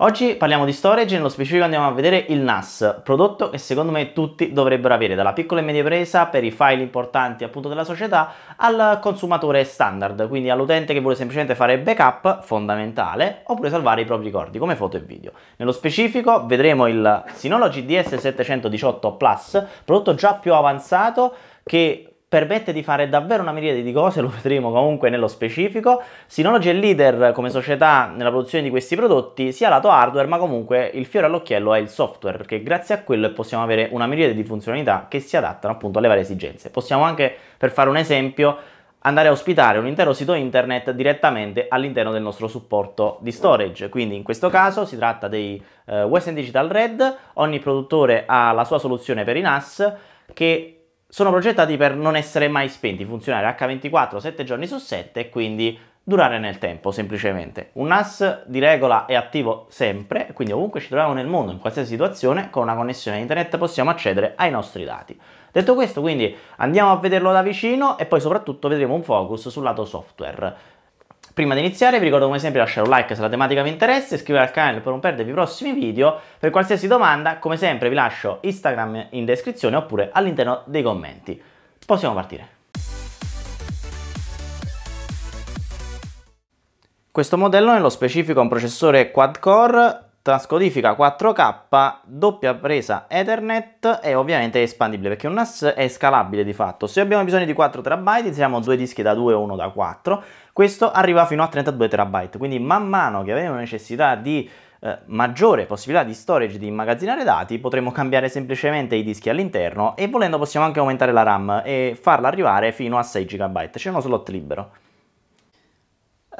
Oggi parliamo di storage e nello specifico andiamo a vedere il NAS, prodotto che secondo me tutti dovrebbero avere, dalla piccola e media presa per i file importanti appunto della società al consumatore standard, quindi all'utente che vuole semplicemente fare backup fondamentale oppure salvare i propri ricordi come foto e video. Nello specifico vedremo il Synology DS718 Plus, prodotto già più avanzato che permette di fare davvero una miriade di cose, lo vedremo comunque nello specifico. Synology è leader come società nella produzione di questi prodotti, sia lato hardware, ma comunque il fiore all'occhiello è il software, perché grazie a quello possiamo avere una miriade di funzionalità che si adattano appunto alle varie esigenze. Possiamo anche, per fare un esempio, andare a ospitare un intero sito internet direttamente all'interno del nostro supporto di storage. Quindi in questo caso si tratta dei eh, Western Digital Red, ogni produttore ha la sua soluzione per i NAS che sono progettati per non essere mai spenti, funzionare H24 7 giorni su 7 e quindi durare nel tempo semplicemente. Un NAS di regola è attivo sempre, quindi ovunque ci troviamo nel mondo, in qualsiasi situazione, con una connessione internet possiamo accedere ai nostri dati. Detto questo, quindi andiamo a vederlo da vicino e poi soprattutto vedremo un focus sul lato software. Prima di iniziare vi ricordo come sempre di lasciare un like se la tematica vi interessa, iscrivervi al canale per non perdervi i prossimi video. Per qualsiasi domanda, come sempre vi lascio Instagram in descrizione oppure all'interno dei commenti. Possiamo partire. Questo modello nello specifico è un processore quad-core transcodifica 4K, doppia presa Ethernet e ovviamente è espandibile perché un NAS è scalabile di fatto. Se abbiamo bisogno di 4 TB, inseriamo due dischi da 2 o uno da 4. Questo arriva fino a 32 terabyte, quindi man mano che avremo necessità di eh, maggiore possibilità di storage di immagazzinare dati, potremo cambiare semplicemente i dischi all'interno e volendo possiamo anche aumentare la RAM e farla arrivare fino a 6 GB, c'è uno slot libero.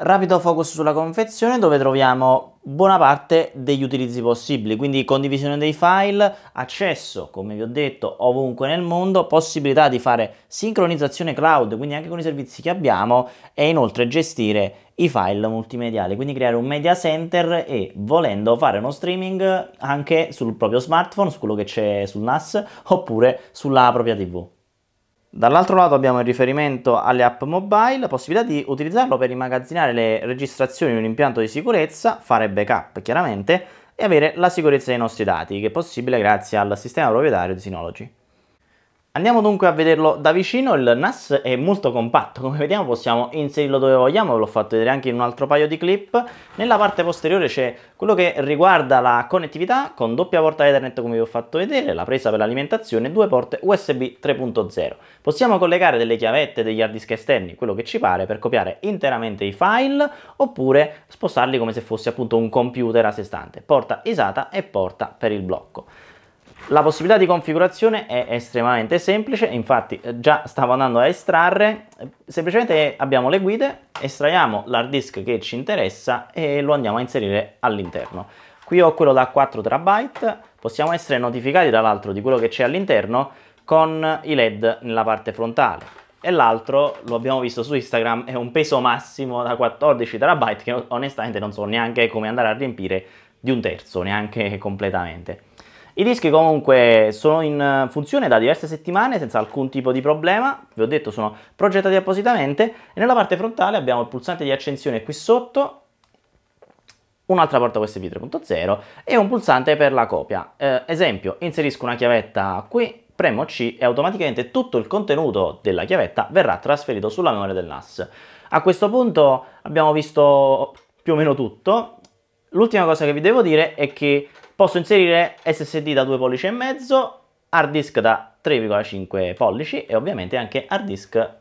Rapido focus sulla confezione dove troviamo buona parte degli utilizzi possibili, quindi condivisione dei file, accesso, come vi ho detto, ovunque nel mondo, possibilità di fare sincronizzazione cloud, quindi anche con i servizi che abbiamo e inoltre gestire i file multimediali, quindi creare un media center e volendo fare uno streaming anche sul proprio smartphone, su quello che c'è sul NAS oppure sulla propria TV. Dall'altro lato abbiamo il riferimento alle app mobile, la possibilità di utilizzarlo per immagazzinare le registrazioni di un impianto di sicurezza, fare backup chiaramente, e avere la sicurezza dei nostri dati, che è possibile grazie al sistema proprietario di Synology. Andiamo dunque a vederlo da vicino, il NAS è molto compatto, come vediamo possiamo inserirlo dove vogliamo, ve l'ho fatto vedere anche in un altro paio di clip. Nella parte posteriore c'è quello che riguarda la connettività con doppia porta Ethernet come vi ho fatto vedere, la presa per l'alimentazione e due porte USB 3.0. Possiamo collegare delle chiavette, degli hard disk esterni, quello che ci pare, per copiare interamente i file oppure spostarli come se fosse appunto un computer a sé stante, porta ISATA e porta per il blocco. La possibilità di configurazione è estremamente semplice, infatti eh, già stavo andando a estrarre, eh, semplicemente abbiamo le guide, estraiamo l'hard disk che ci interessa e lo andiamo a inserire all'interno. Qui ho quello da 4 TB, possiamo essere notificati tra l'altro di quello che c'è all'interno con i LED nella parte frontale e l'altro, lo abbiamo visto su Instagram, è un peso massimo da 14 TB che onestamente non so neanche come andare a riempire di un terzo, neanche completamente. I dischi comunque sono in eh, funzione da diverse settimane senza alcun tipo di problema, vi ho detto sono progettati appositamente e nella parte frontale abbiamo il pulsante di accensione qui sotto un'altra porta USB 3.0 e un pulsante per la copia. Eh, esempio, inserisco una chiavetta qui, premo C e automaticamente tutto il contenuto della chiavetta verrà trasferito sulla memoria del NAS. A questo punto abbiamo visto più o meno tutto. L'ultima cosa che vi devo dire è che Posso inserire SSD da 2 pollici e mezzo, hard disk da 3,5 pollici e ovviamente anche hard disk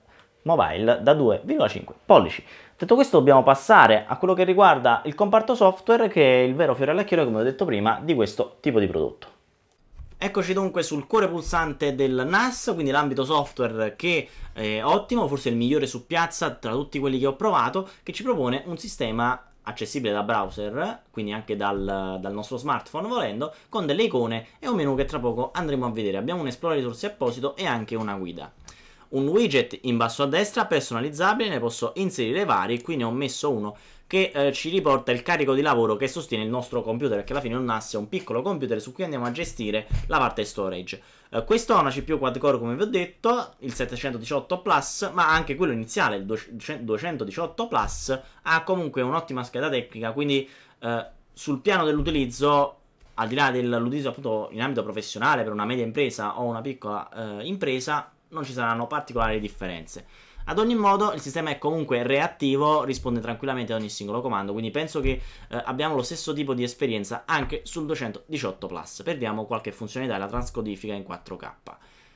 mobile da 2,5 pollici. Detto questo dobbiamo passare a quello che riguarda il comparto software che è il vero fiore all'occhiello come ho detto prima di questo tipo di prodotto. Eccoci dunque sul cuore pulsante del NAS, quindi l'ambito software che è ottimo, forse il migliore su piazza tra tutti quelli che ho provato, che ci propone un sistema accessibile da browser, quindi anche dal, dal, nostro smartphone volendo, con delle icone e un menu che tra poco andremo a vedere. Abbiamo un Esplora risorse apposito e anche una guida. Un widget in basso a destra personalizzabile, ne posso inserire vari, qui ne ho messo uno che eh, ci riporta il carico di lavoro che sostiene il nostro computer, perché alla fine un NAS è un piccolo computer su cui andiamo a gestire la parte storage. Eh, questo ha una CPU quad-core come vi ho detto, il 718 Plus, ma anche quello iniziale, il 218 Plus, ha comunque un'ottima scheda tecnica, quindi eh, sul piano dell'utilizzo al di là dell'utilizzo appunto in ambito professionale per una media impresa o una piccola eh, impresa, non ci saranno particolari differenze. Ad ogni modo il sistema è comunque reattivo, risponde tranquillamente ad ogni singolo comando, quindi penso che eh, abbiamo lo stesso tipo di esperienza anche sul 218 Plus. Perdiamo qualche funzionalità e la transcodifica in 4K.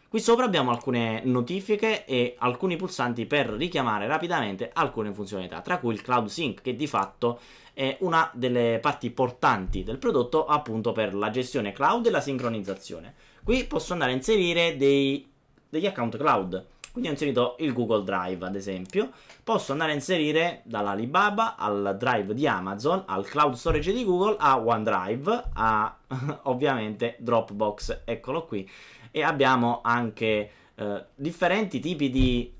Qui sopra abbiamo alcune notifiche e alcuni pulsanti per richiamare rapidamente alcune funzionalità, tra cui il Cloud Sync che di fatto è una delle parti portanti del prodotto appunto per la gestione cloud e la sincronizzazione. Qui posso andare a inserire dei degli account cloud. Quindi ho inserito il Google Drive, ad esempio. Posso andare a inserire dall'Alibaba al Drive di Amazon, al Cloud Storage di Google, a OneDrive, a ovviamente Dropbox, eccolo qui. E abbiamo anche eh, differenti tipi di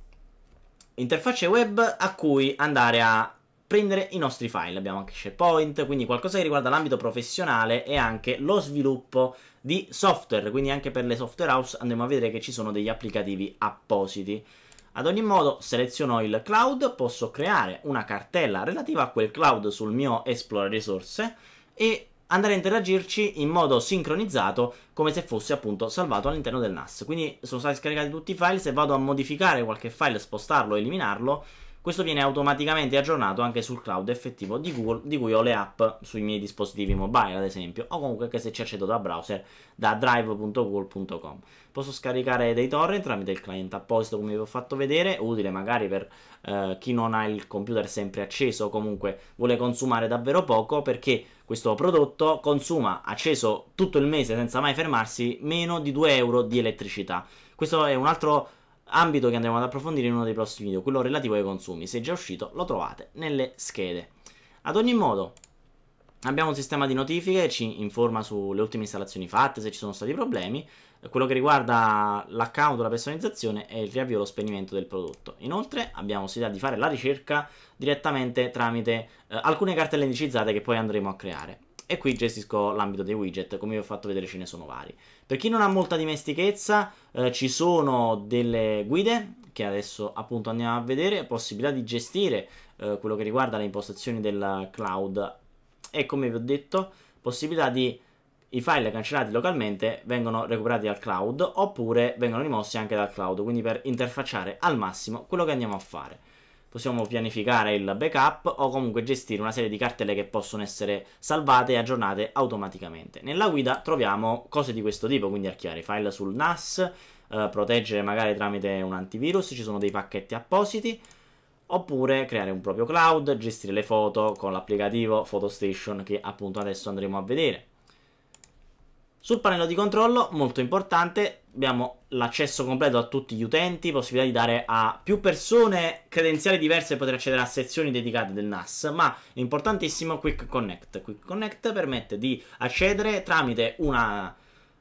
interfacce web a cui andare a prendere i nostri file. Abbiamo anche SharePoint, quindi qualcosa che riguarda l'ambito professionale e anche lo sviluppo di software. Quindi anche per le software house andremo a vedere che ci sono degli applicativi appositi. Ad ogni modo seleziono il cloud, posso creare una cartella relativa a quel cloud sul mio Explorer Risorse e andare a interagirci in modo sincronizzato come se fosse appunto salvato all'interno del NAS. Quindi sono stati scaricati tutti i file, se vado a modificare qualche file, spostarlo, eliminarlo, questo viene automaticamente aggiornato anche sul cloud effettivo di Google, di cui ho le app sui miei dispositivi mobile, ad esempio, o comunque anche se ci accedo da browser da drive.google.com. Posso scaricare dei torrent tramite il client apposito, come vi ho fatto vedere, utile magari per eh, chi non ha il computer sempre acceso o comunque vuole consumare davvero poco perché questo prodotto consuma acceso tutto il mese senza mai fermarsi meno di 2 euro di elettricità. Questo è un altro ambito che andremo ad approfondire in uno dei prossimi video, quello relativo ai consumi. Se è già uscito lo trovate nelle schede. Ad ogni modo, Abbiamo un sistema di notifiche, ci informa sulle ultime installazioni fatte, se ci sono stati problemi. Quello che riguarda l'account, la personalizzazione e il riavvio lo spegnimento del prodotto. Inoltre abbiamo possibilità di fare la ricerca direttamente tramite eh, alcune cartelle indicizzate che poi andremo a creare e qui gestisco l'ambito dei widget, come vi ho fatto vedere ce ne sono vari. Per chi non ha molta dimestichezza eh, ci sono delle guide che adesso appunto andiamo a vedere, possibilità di gestire eh, quello che riguarda le impostazioni del cloud e come vi ho detto possibilità di i file cancellati localmente vengono recuperati dal cloud oppure vengono rimossi anche dal cloud, quindi per interfacciare al massimo quello che andiamo a fare possiamo pianificare il backup o comunque gestire una serie di cartelle che possono essere salvate e aggiornate automaticamente. Nella guida troviamo cose di questo tipo, quindi archiviare i file sul NAS, eh, proteggere magari tramite un antivirus, ci sono dei pacchetti appositi, oppure creare un proprio cloud, gestire le foto con l'applicativo PhotoStation che appunto adesso andremo a vedere. Sul pannello di controllo, molto importante, abbiamo l'accesso completo a tutti gli utenti, possibilità di dare a più persone credenziali diverse e poter accedere a sezioni dedicate del NAS, ma importantissimo Quick Connect. Quick Connect permette di accedere tramite una,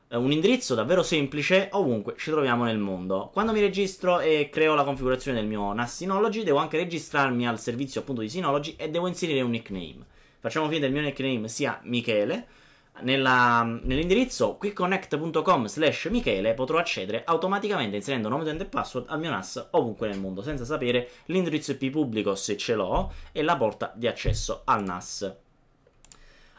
eh, un indirizzo davvero semplice ovunque ci troviamo nel mondo. Quando mi registro e creo la configurazione del mio NAS Synology, devo anche registrarmi al servizio appunto di Synology e devo inserire un nickname. Facciamo finta che il mio nickname sia Michele nella, nell'indirizzo quickconnect.com slash Michele potrò accedere automaticamente inserendo nome, utente e password al mio NAS ovunque nel mondo senza sapere l'indirizzo IP pubblico se ce l'ho e la porta di accesso al NAS.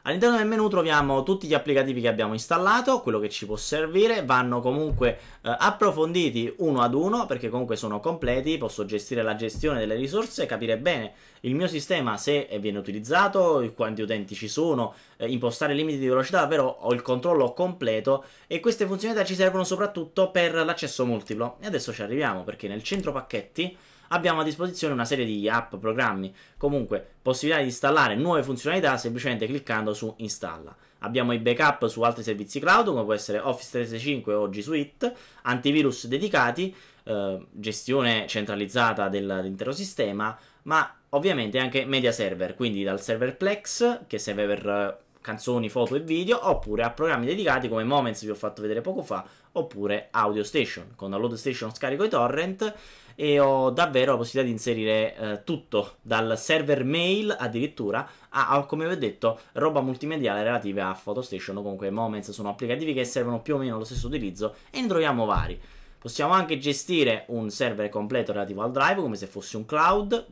All'interno del menu troviamo tutti gli applicativi che abbiamo installato, quello che ci può servire, vanno comunque eh, approfonditi uno ad uno perché comunque sono completi, posso gestire la gestione delle risorse, capire bene il mio sistema se viene utilizzato, quanti utenti ci sono, eh, impostare limiti di velocità, davvero ho il controllo completo e queste funzionalità ci servono soprattutto per l'accesso multiplo. E adesso ci arriviamo perché nel centro pacchetti abbiamo a disposizione una serie di app, programmi, comunque possibilità di installare nuove funzionalità semplicemente cliccando su installa. Abbiamo i backup su altri servizi cloud, come può essere Office 365 o G Suite, antivirus dedicati, eh, gestione centralizzata dell'intero sistema, ma ovviamente anche media server, quindi dal server Plex, che serve per eh, canzoni, foto e video, oppure a programmi dedicati come Moments vi ho fatto vedere poco fa, oppure Audio Station, con Download Station scarico i torrent, e ho davvero la possibilità di inserire eh, tutto, dal server mail addirittura a, a, come vi ho detto, roba multimediale relativa a PhotoStation o comunque Moments, sono applicativi che servono più o meno allo stesso utilizzo e ne troviamo vari. Possiamo anche gestire un server completo relativo al drive come se fosse un cloud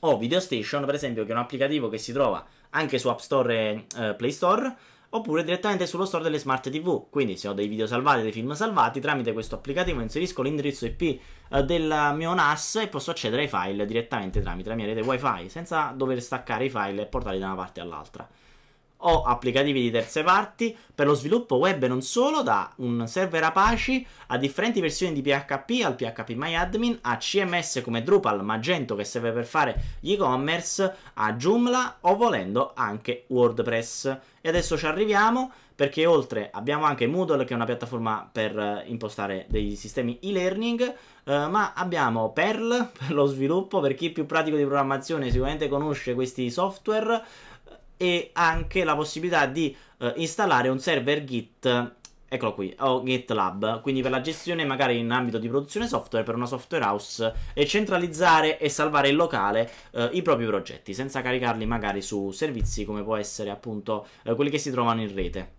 o VideoStation per esempio che è un applicativo che si trova anche su App Store e eh, Play Store oppure direttamente sullo store delle smart TV. Quindi se ho dei video salvati, dei film salvati, tramite questo applicativo inserisco l'indirizzo IP eh, del mio NAS e posso accedere ai file direttamente tramite la mia rete WiFi, senza dover staccare i file e portarli da una parte all'altra o applicativi di terze parti per lo sviluppo web non solo da un server Apache a differenti versioni di PHP al PHP MyAdmin a CMS come Drupal, Magento che serve per fare gli e-commerce, a Joomla o volendo anche WordPress. E adesso ci arriviamo perché oltre abbiamo anche Moodle che è una piattaforma per eh, impostare dei sistemi e-learning, eh, ma abbiamo Perl per lo sviluppo, per chi è più pratico di programmazione sicuramente conosce questi software, e anche la possibilità di eh, installare un server Git eccolo qui, o GitLab, quindi per la gestione magari in ambito di produzione software per una software house e centralizzare e salvare in locale eh, i propri progetti senza caricarli magari su servizi come può essere appunto eh, quelli che si trovano in rete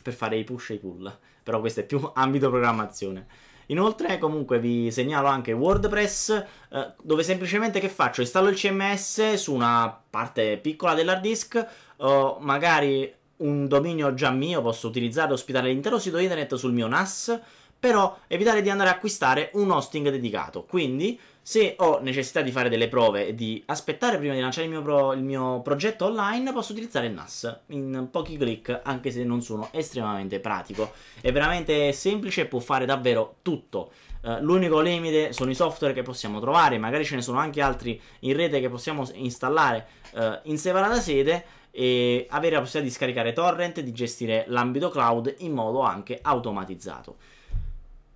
per fare i push e i pull, però questo è più ambito programmazione. Inoltre comunque vi segnalo anche WordPress eh, dove semplicemente che faccio? Installo il CMS su una parte piccola dell'hard disk o magari un dominio già mio, posso utilizzare e ospitare l'intero sito internet sul mio NAS però evitare di andare a acquistare un hosting dedicato. Quindi se ho necessità di fare delle prove e di aspettare prima di lanciare il mio, pro, il mio progetto online, posso utilizzare il NAS in pochi clic, anche se non sono estremamente pratico. È veramente semplice e può fare davvero tutto. Uh, l'unico limite sono i software che possiamo trovare, magari ce ne sono anche altri in rete che possiamo installare uh, in separata sede e avere la possibilità di scaricare torrent, di gestire l'ambito cloud in modo anche automatizzato.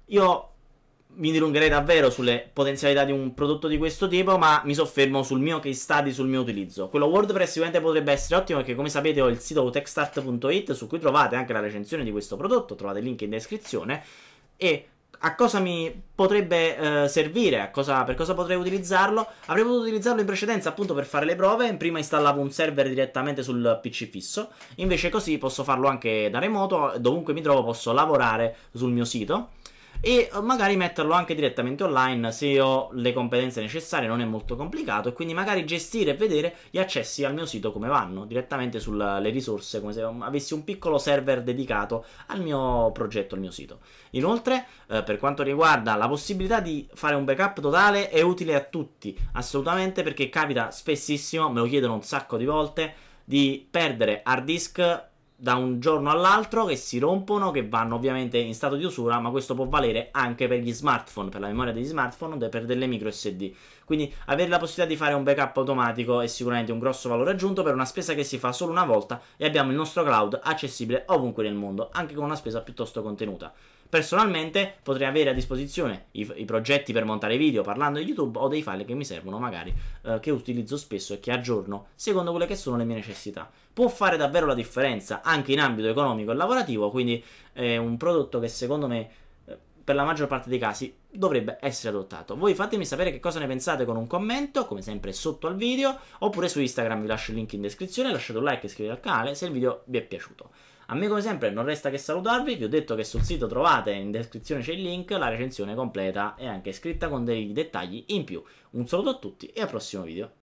Io mi dilungherei davvero sulle potenzialità di un prodotto di questo tipo, ma mi soffermo sul mio case study, sul mio utilizzo. Quello WordPress sicuramente potrebbe essere ottimo perché come sapete ho il sito techstart.it su cui trovate anche la recensione di questo prodotto, trovate il link in descrizione e a cosa mi potrebbe eh, servire, cosa, per cosa potrei utilizzarlo. Avrei potuto utilizzarlo in precedenza appunto per fare le prove, prima installavo un server direttamente sul PC fisso, invece così posso farlo anche da remoto, dovunque mi trovo posso lavorare sul mio sito e magari metterlo anche direttamente online se ho le competenze necessarie, non è molto complicato e quindi magari gestire e vedere gli accessi al mio sito come vanno, direttamente sulle risorse, come se avessi un piccolo server dedicato al mio progetto, al mio sito. Inoltre, eh, per quanto riguarda la possibilità di fare un backup totale è utile a tutti, assolutamente perché capita spessissimo, me lo chiedono un sacco di volte, di perdere hard disk da un giorno all'altro che si rompono, che vanno ovviamente in stato di usura, ma questo può valere anche per gli smartphone, per la memoria degli smartphone e per delle micro SD. Quindi avere la possibilità di fare un backup automatico è sicuramente un grosso valore aggiunto per una spesa che si fa solo una volta e abbiamo il nostro cloud accessibile ovunque nel mondo, anche con una spesa piuttosto contenuta. Personalmente potrei avere a disposizione i, i, progetti per montare video parlando di YouTube o dei file che mi servono magari, eh, che utilizzo spesso e che aggiorno secondo quelle che sono le mie necessità. Può fare davvero la differenza anche in ambito economico e lavorativo, quindi è un prodotto che secondo me eh, per la maggior parte dei casi dovrebbe essere adottato. Voi fatemi sapere che cosa ne pensate con un commento, come sempre sotto al video, oppure su Instagram vi lascio il link in descrizione, lasciate un like e iscrivetevi al canale se il video vi è piaciuto. A me come sempre non resta che salutarvi, vi ho detto che sul sito trovate in descrizione c'è il link, la recensione completa e anche scritta con dei dettagli in più. Un saluto a tutti e al prossimo video.